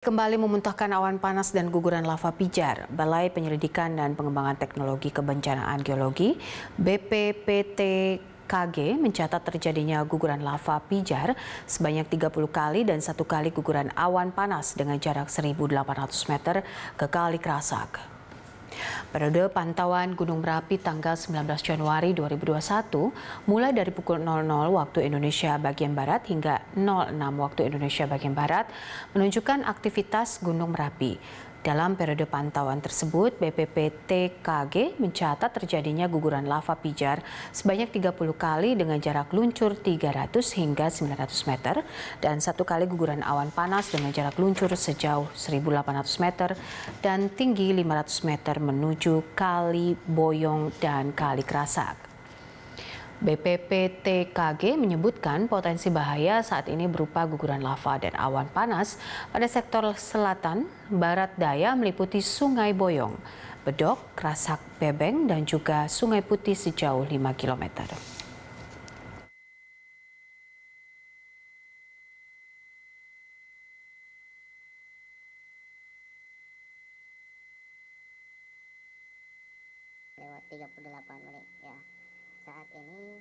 Kembali memuntahkan awan panas dan guguran lava pijar, Balai Penyelidikan dan Pengembangan Teknologi Kebencanaan Geologi BPPTKG mencatat terjadinya guguran lava pijar sebanyak 30 kali dan satu kali guguran awan panas dengan jarak 1.800 meter ke Kali Kerasak. Periode pantauan Gunung Merapi tanggal 19 Januari 2021 mulai dari pukul 00 waktu Indonesia bagian Barat hingga 06 waktu Indonesia bagian Barat menunjukkan aktivitas Gunung Merapi. Dalam periode pantauan tersebut, BPPTKG mencatat terjadinya guguran lava pijar sebanyak 30 kali dengan jarak luncur 300 hingga 900 meter dan satu kali guguran awan panas dengan jarak luncur sejauh 1.800 meter dan tinggi 500 meter menuju Kali Boyong dan Kali Kerasak. BPPTKG menyebutkan potensi bahaya saat ini berupa guguran lava dan awan panas pada sektor selatan, barat daya meliputi Sungai Boyong, Bedok, Kerasak Bebeng, dan juga Sungai Putih sejauh 5 km. Lewat 38 menit, ya saat ini